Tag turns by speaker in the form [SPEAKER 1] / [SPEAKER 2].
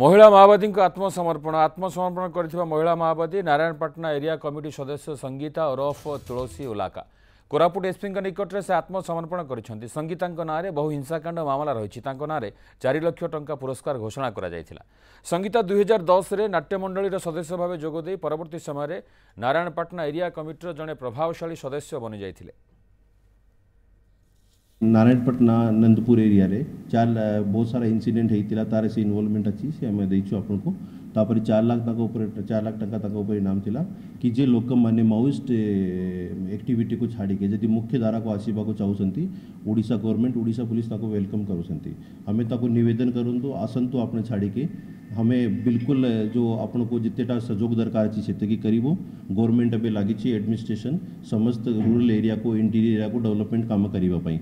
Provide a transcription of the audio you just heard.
[SPEAKER 1] ମହିଳା ମାଓବାଦୀଙ୍କ ଆତ୍ମସମର୍ପଣ ଆତ୍ମସମର୍ପଣ କରିଥିବା ମହିଳା ମାଓବାଦୀ ନାରାୟଣପାଟଣା ଏରିଆ କମିଟି ସଦସ୍ୟ ସଙ୍ଗୀତା ଓରଫ ତୁଳସୀ ଉଲାକା କୋରାପୁଟ ଏସ୍ପିଙ୍କ ନିକଟରେ ସେ ଆତ୍ମସମର୍ପଣ କରିଛନ୍ତି ସଙ୍ଗୀତାଙ୍କ ନାଁରେ ବହୁ ହିଂସାକାଣ୍ଡ ମାମଲା ରହିଛି ତାଙ୍କ ନାଁରେ ଚାରି ଲକ୍ଷ ଟଙ୍କା ପୁରସ୍କାର ଘୋଷଣା କରାଯାଇଥିଲା ସଙ୍ଗୀତା ଦୁଇହଜାର ଦଶରେ ନାଟ୍ୟମଣ୍ଡଳୀର ସଦସ୍ୟ ଭାବେ ଯୋଗଦେଇ ପରବର୍ତ୍ତୀ ସମୟରେ ନାରାୟଣପାଟଣା ଏରିଆ କମିଟିର ଜଣେ ପ୍ରଭାବଶାଳୀ ସଦସ୍ୟ ବନିଯାଇଥିଲେ
[SPEAKER 2] नारायणपटना नंदपुर एरिया रे चार बहुत सारा इनसीडेंट होता तार से इनवल्वमेंट अच्छी से आम देखु आपको तापर चार लाख तक चार लाख टाँप इनाम थी कि जे लोक मैंने माउस्ट एक्टिविटी को छाड़े जदि मुख्यधारा को आसवाक चाहते ओडा गवर्नमेंट ओडा पुलिस वेलकम करेदन करूँ आसतु आप छाड़े हमें बिल्कुल जो आपको जितेटा सहयोग दरकार अच्छी से करू गवर्नमेंट एवं लगी एडमिनिस्ट्रेसन समस्त रूरल एरिया को इंटीरियर एरिया को डेवलपमेंट कम करने